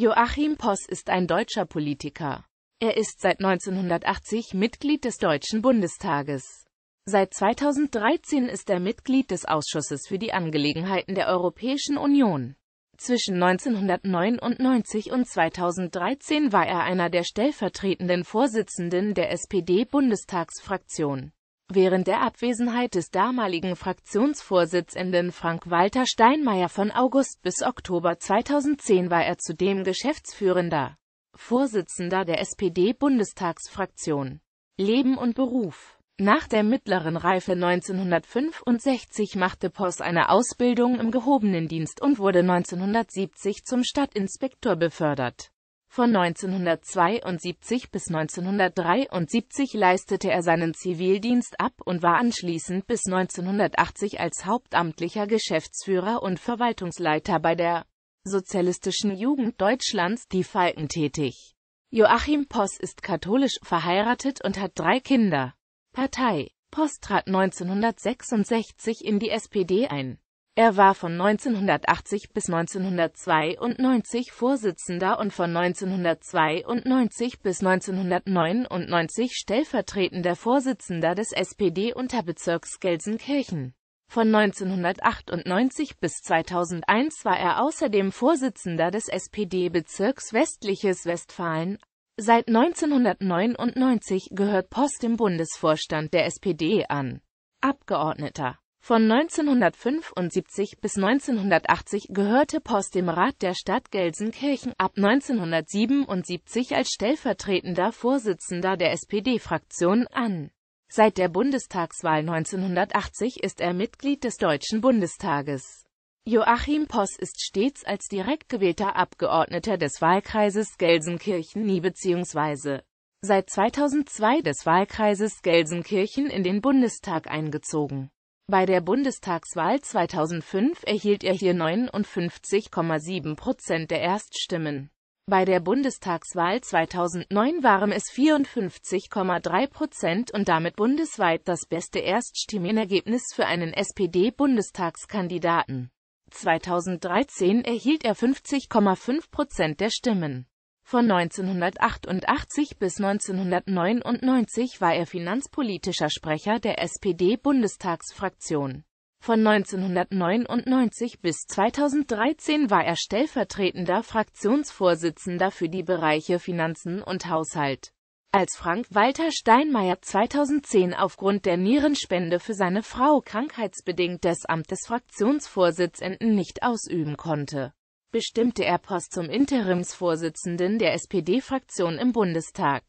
Joachim Poss ist ein deutscher Politiker. Er ist seit 1980 Mitglied des Deutschen Bundestages. Seit 2013 ist er Mitglied des Ausschusses für die Angelegenheiten der Europäischen Union. Zwischen 1999 und 2013 war er einer der stellvertretenden Vorsitzenden der SPD-Bundestagsfraktion. Während der Abwesenheit des damaligen Fraktionsvorsitzenden Frank-Walter Steinmeier von August bis Oktober 2010 war er zudem geschäftsführender Vorsitzender der SPD-Bundestagsfraktion Leben und Beruf. Nach der mittleren Reife 1965 machte Poss eine Ausbildung im gehobenen Dienst und wurde 1970 zum Stadtinspektor befördert. Von 1972 bis 1973 leistete er seinen Zivildienst ab und war anschließend bis 1980 als hauptamtlicher Geschäftsführer und Verwaltungsleiter bei der Sozialistischen Jugend Deutschlands, die Falken, tätig. Joachim Poss ist katholisch, verheiratet und hat drei Kinder. Partei Poss trat 1966 in die SPD ein. Er war von 1980 bis 1992 Vorsitzender und von 1992 bis 1999 stellvertretender Vorsitzender des SPD-Unterbezirks Gelsenkirchen. Von 1998 bis 2001 war er außerdem Vorsitzender des SPD-Bezirks Westliches Westfalen. Seit 1999 gehört Post dem Bundesvorstand der SPD an. Abgeordneter von 1975 bis 1980 gehörte Post dem Rat der Stadt Gelsenkirchen, ab 1977 als stellvertretender Vorsitzender der SPD-Fraktion an. Seit der Bundestagswahl 1980 ist er Mitglied des Deutschen Bundestages. Joachim Post ist stets als direkt gewählter Abgeordneter des Wahlkreises Gelsenkirchen-Nie bzw. seit 2002 des Wahlkreises Gelsenkirchen in den Bundestag eingezogen bei der Bundestagswahl 2005 erhielt er hier 59,7 Prozent der Erststimmen. Bei der Bundestagswahl 2009 waren es 54,3 Prozent und damit bundesweit das beste Erststimmenergebnis für einen SPD-Bundestagskandidaten. 2013 erhielt er 50,5 Prozent der Stimmen. Von 1988 bis 1999 war er finanzpolitischer Sprecher der SPD-Bundestagsfraktion. Von 1999 bis 2013 war er stellvertretender Fraktionsvorsitzender für die Bereiche Finanzen und Haushalt. Als Frank-Walter Steinmeier 2010 aufgrund der Nierenspende für seine Frau krankheitsbedingt das Amt des Fraktionsvorsitzenden nicht ausüben konnte, bestimmte er Post zum Interimsvorsitzenden der SPD-Fraktion im Bundestag.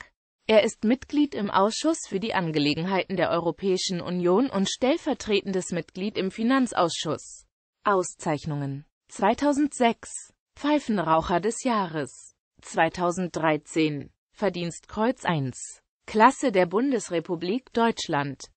Er ist Mitglied im Ausschuss für die Angelegenheiten der Europäischen Union und stellvertretendes Mitglied im Finanzausschuss. Auszeichnungen 2006 Pfeifenraucher des Jahres 2013 Verdienstkreuz 1 Klasse der Bundesrepublik Deutschland